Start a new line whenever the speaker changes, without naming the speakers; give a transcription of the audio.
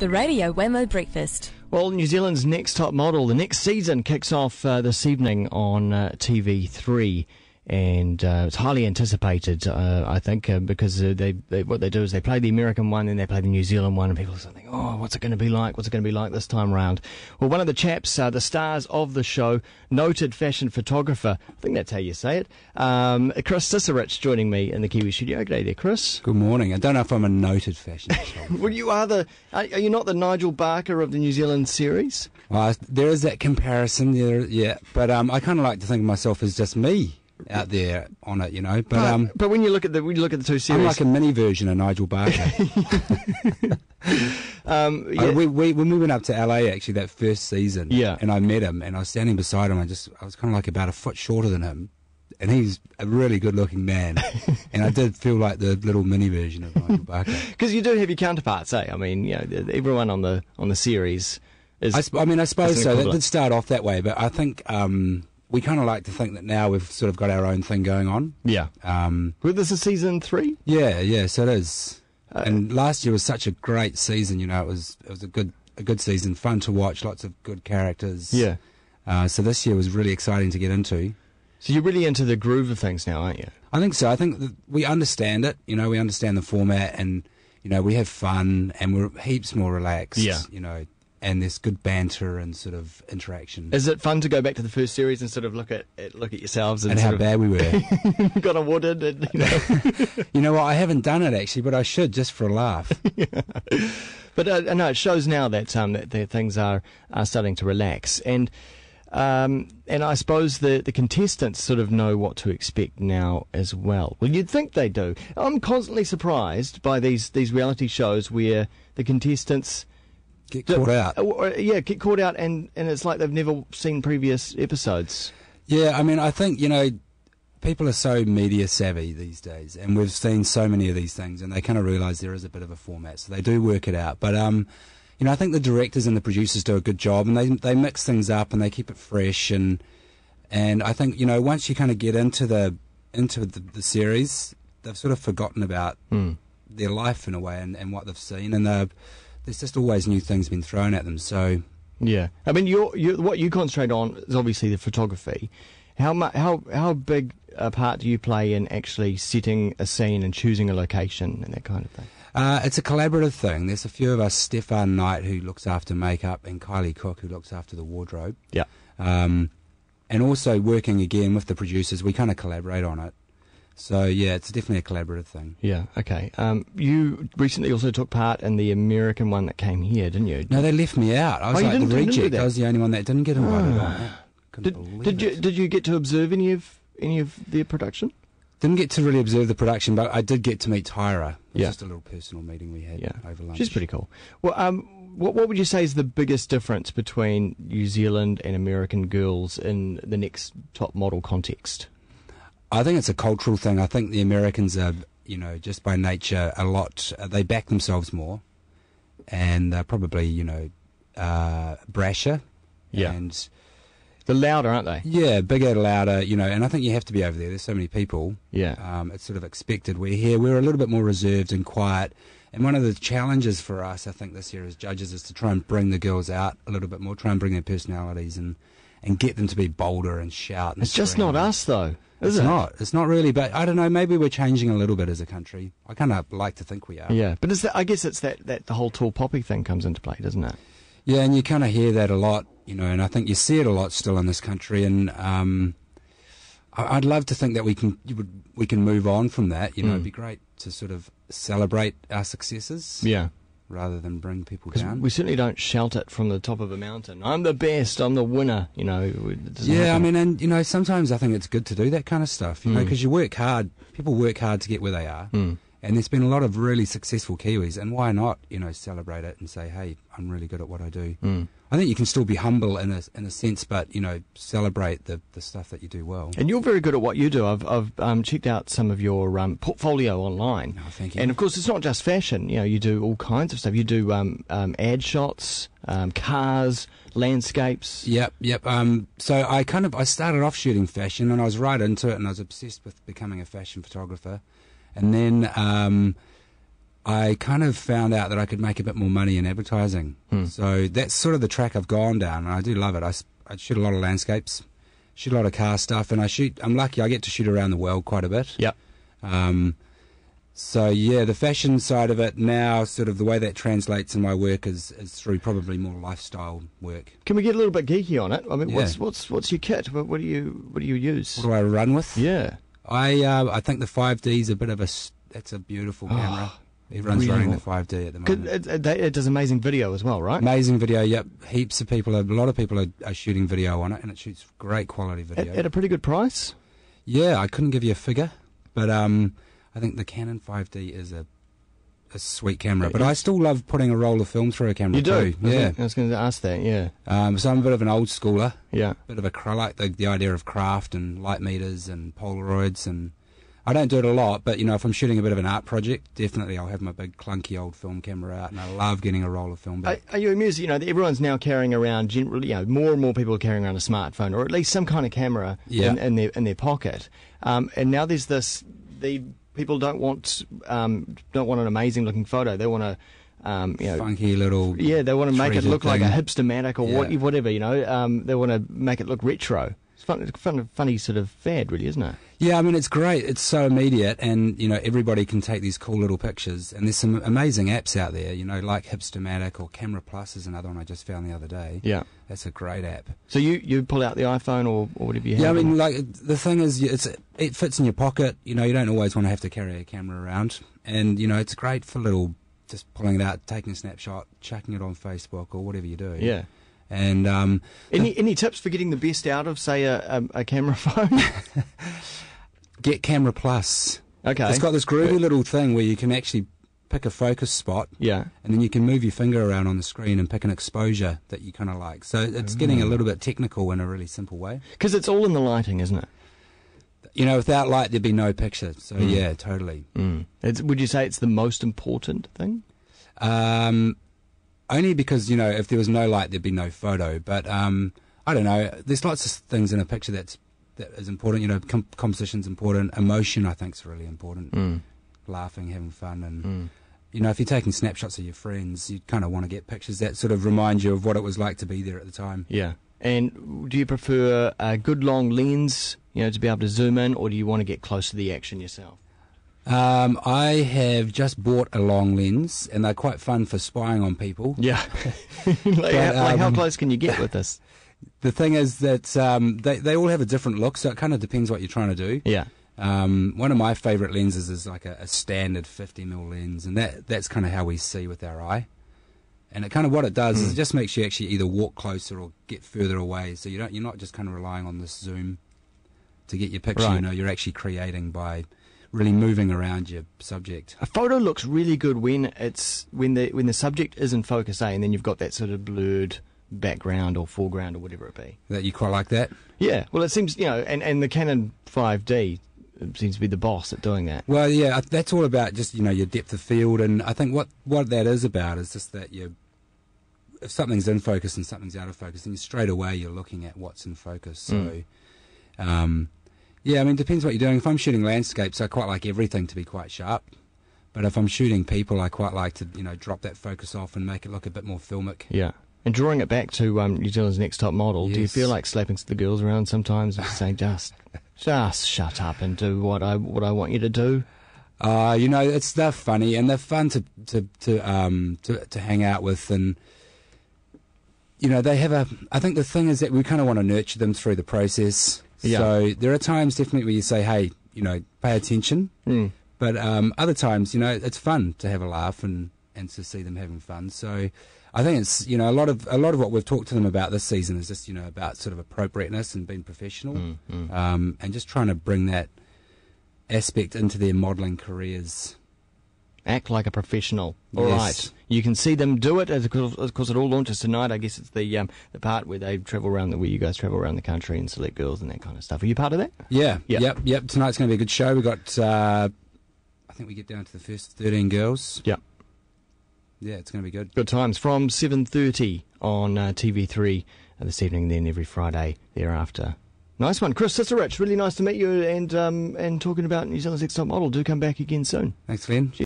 the Radio Wemo Breakfast. Well, New Zealand's Next Top Model, the next season kicks off uh, this evening on uh, TV3 and uh, it's highly anticipated. Uh, I think uh, because uh, they, they, what they do is they play the American one, then they play the New Zealand one, and people are thinking, "Oh, what's it going to be like? What's it going to be like this time round?" Well, one of the chaps, uh, the stars of the show, noted fashion photographer, I think that's how you say it, um, Chris Cicerich, joining me in the Kiwi studio. day there, Chris. Good morning. I don't know if I'm a noted fashion. well, you are the. Are, are, you not the Nigel Barker of the New Zealand series?
there is that comparison, there, yeah. But um, I kind of like to think of myself as just me out there on it, you know. But um,
but when you look at the when you look at the two series, I'm like a
mini version of Nigel Barker. um, yeah. I, we, we, when we went up to LA actually that first season, yeah. and I met him and I was standing beside him. I just I was kind of like about a foot shorter than him, and he's a really good looking man. and I did feel like the little mini version of Nigel Barker because you do have your counterparts,
eh? I mean, you know, everyone on the on the series. Is, I, sp- I mean, I suppose so. That did
start off that way, but I think um, we kind of like to think that now we've sort of got our own thing going on. Yeah. Um, well, this is season three. Yeah, yeah. So it is. Uh, and last year was such a great season. You know, it was it was a good a good season, fun to watch, lots of good characters. Yeah. Uh, so this year was really exciting to get into. So you're really into the groove of things now, aren't you? I think so. I think we understand it. You know, we understand the format, and you know, we have fun, and we're heaps more relaxed. Yeah. You know, and there's good banter and sort of interaction. Is
it fun to go back to the first series and sort of look at, look at yourselves and, and how bad we were? got awarded, and you
know. you know what? I haven't done it actually, but I should just for a laugh. yeah.
But uh, no, it shows now that um, that, that things are are starting to relax and. Um, and I suppose the, the contestants sort of know what to expect now as well. Well, you'd think they do. I'm constantly surprised by these, these reality shows where the contestants Get caught out. Uh, uh, yeah, get caught out, and, and it's like they've never
seen previous episodes. Yeah, I mean, I think, you know, people are so media savvy these days, and we've seen so many of these things, and they kind of realize there is a bit of a format, so they do work it out. But, um, you know, I think the directors and the producers do a good job, and they they mix things up and they keep it fresh, and and I think you know once you kind of get into the into the, the series, they've sort of forgotten about mm. their life in a way and, and what they've seen, and they have there's just always new things being thrown at them. So yeah, I mean, you're, you're, what you concentrate
on is obviously the photography. How mu- how how big a part do you play in actually setting a scene and choosing a location and that kind of
thing? Uh, it's a collaborative thing. There's a few of us, Stefan Knight, who looks after makeup, and Kylie Cook, who looks after the wardrobe. Yeah. Um, and also working again with the producers, we kind of collaborate on it. So yeah, it's definitely a collaborative thing. Yeah. Okay. Um, you recently also took part in the
American one that came here, didn't you? No, they left me out. I was oh, like the reject. I was the only one that didn't get invited. Oh.
Did, did you did you get to observe any of any of their production? Didn't get to really observe the production, but I did get to meet Tyra. yeah. just a little personal meeting we had yeah. over lunch. She's pretty
cool. Well, um, what what would you say is the biggest difference between New Zealand and American
girls in the next top model context? I think it's a cultural thing. I think the Americans are, you know, just by nature, a lot they back themselves more, and they're uh, probably, you know, uh, brasher. Yeah. And the louder, aren't they? Yeah, bigger, louder. You know, and I think you have to be over there. There's so many people. Yeah. Um, it's sort of expected. We're here. We're a little bit more reserved and quiet. And one of the challenges for us, I think, this year as judges is to try and bring the girls out a little bit more, try and bring their personalities and and get them to be bolder and shout. And it's just not us, though, is it's it? not. It's not really. But I don't know. Maybe we're changing a little bit as a country. I kind of like to think we are. Yeah, but that, I guess it's that, that the whole tall poppy thing comes into play, doesn't it? Yeah, and you kind of hear that a lot, you know, and I think you see it a lot still in this country. And um, I'd love to think that we can we can move on from that. You know, mm. it'd hmm. be great to sort of celebrate our successes. Yeah rather than bring people down. We certainly don't shout it from the top of a mountain. I'm the best. I'm the winner. You know. Yeah, happen. I mean, and you know, sometimes I think it's good to do that kind of stuff. You mm. know, because hmm. you work hard. People work hard to get where they are. Mm. And there's been a lot of really successful Kiwis, and why not, you know, celebrate it and say, hey, I'm really good at what I do. Mm. I think you can still be humble in a, in a sense, but, you know, celebrate the, the stuff that you do well. And you're very good at what you do. I've, I've um, checked out
some of your um, portfolio online. Oh, thank you. And, of course, it's not just fashion. You know, you do all kinds of stuff. You do um, um ad shots, um, cars, landscapes.
Yep, yep. Um, so I kind of, I started off shooting fashion, and I was right into it, and I was obsessed with becoming a fashion photographer. And then um, I kind of found out that I could make a bit more money in advertising. Hmm. So that's sort of the track I've gone down, and I do love it. I, I shoot a lot of landscapes, shoot a lot of car stuff, and I shoot. I'm lucky; I get to shoot around the world quite a bit. Yep. Um, so yeah, the fashion side of it now, sort of the way that translates in my work is, is through probably more lifestyle work. Can we get a little bit geeky on it? I mean, yeah. what's what's what's your kit? What, do you what do you use? What do I run with? Yeah. I uh, I think the 5D is a bit of a that's a beautiful ah, camera. Everyone's really? running the 5D at the moment. It, it, it, does amazing video as well, right? Amazing video, yep. Heaps of people, a lot of people are, are shooting video on it, and it shoots great quality video. At, at, a pretty good price? Yeah, I couldn't give you a figure, but um, I think the Canon 5D is a a sweet camera, but I still love putting a roll of film through a camera. You do, too. yeah. I was going to ask that, yeah. Um, so I'm a bit of an old schooler. Yeah, bit of a like the, the idea of craft and light meters and Polaroids, and I don't do it a lot, but you know, if I'm shooting a bit of an art project, definitely I'll have my big clunky old film camera out, and I love getting a roll of film back.
Are, are you amused? You know, everyone's now carrying around, generally, you know, more and more people are carrying around a smartphone or at least some kind of camera yeah. in, in their in their pocket, um, and now there's this the people don't want um, don't want an amazing looking photo. They want a um,
you know, funky little yeah. They want to make it look thing. like a hipster
manic or yeah. whatever. You know, um, they want to make it look retro.
It's fun, it's fun, funny sort of fad, really, isn't it? Yeah, I mean, it's great. It's so immediate, and you know, everybody can take these cool little pictures. And there's some amazing apps out there, you know, like Hipstermatic or Camera Plus is another one I just found the other day. Yeah, that's a great app. So you you pull out the iPhone or, or whatever you have. Yeah, I mean, like the thing is, it's it fits in your pocket. You know, you don't always want to have to carry a camera around, and you know, it's great for little just pulling it out, taking a snapshot, chucking it on Facebook or whatever you do. Yeah. And um, any any tips for
getting the best out of, say, a, a, a camera phone? Get Camera Plus.
Okay, it's got this groovy little thing where you can actually pick a focus spot. Yeah. And then you can move your finger around on the screen and pick an exposure that you kind of like. So it's mm. getting a mm. little bit technical in a really simple way. Because it's all in the lighting, isn't it? You know, without light, there'd be no picture. So mm. yeah, totally. Mm.
would you say it's the most important thing?
Um, only because you know if there was no light, there'd be no photo. But um, I don't know. There's lots of things in a picture that's that is important. You know, com- composition's important. Emotion, I think, is really important. Mm. Laughing, having fun, and mm. you know, if you're taking snapshots of your friends, you kind of want to get pictures that sort of remind you of what it was like to be there at the time. Yeah. And do
you prefer a good long lens, you know, to be able to zoom in, or do you want to get close to the action
yourself? Um, I have just bought a long lens, and they're quite fun for spying on people. Yeah, like, but, um, like, how um, close can you get with this? The thing is that um, they they all have a different look, so it kind of depends what you're trying to do. Yeah. Um, one of my favourite lenses is like a, a standard 50 mil lens, and that that's kind of how we see with our eye. And it kind of what it does mm. is hmm. it just makes you actually either walk closer or get further away, so you don't you're not just kind of relying on this zoom to get your picture. Right. You know, you're actually creating by really moving around your subject.
A photo looks really good when it's when the when the subject is in focus, eh, And then you've got that sort of blurred background or foreground or whatever it be. That you quite
like that? Yeah. Well, it seems you know, and and the Canon 5D seems to be the boss at doing that. Well, yeah, that's all about just you know your depth of field, and I think what what that is about is just that you. If something's in focus and something's out of focus, then straight away you're looking at what's in focus. So, mm. um, yeah, I mean, depends what you're doing. If I'm shooting landscapes, I quite like everything to be quite sharp. But if I'm shooting people, I quite like to, you know, drop that focus off and make it look a bit more filmic.
Yeah. And drawing it back to um, New Zealand's Next Top Model, yes. do you feel like slapping the girls around sometimes and saying, just, just shut up and do what I what I want you
to do? Uh, you know, it's they're funny and they're fun to to to um to to hang out with and. You know, they have a. I think the thing is that we kind of want to nurture them through the process. Yeah. So there are times definitely where you say, hey, you know, pay attention. Mm. But um, other times, you know, it's fun to have a laugh and, and to see them having fun. So I think it's you know a lot of a lot of what we've talked to them about this season is just you know about sort of appropriateness and being professional, mm, mm. Um, and just trying to bring that aspect into their modelling careers Act like a professional. All yes. right, You can see
them do it. Of course, it all launches tonight. I guess it's the um, the part where they travel around the where you guys travel around the country and select girls and that kind of stuff. Are you part of that?
Yeah. Yep. Yep. yep. Tonight's going to be a good show. We got. Uh, I think we get down to the first
thirteen girls. Yep. Yeah, it's going to be good. Good times from seven thirty on uh, TV three uh, this evening. Then every Friday
thereafter.
Nice one, Chris Cicerich. Really nice to meet you and um, and talking about New Zealand's next top model. Do come back again soon.
Thanks, Glenn. Cheers.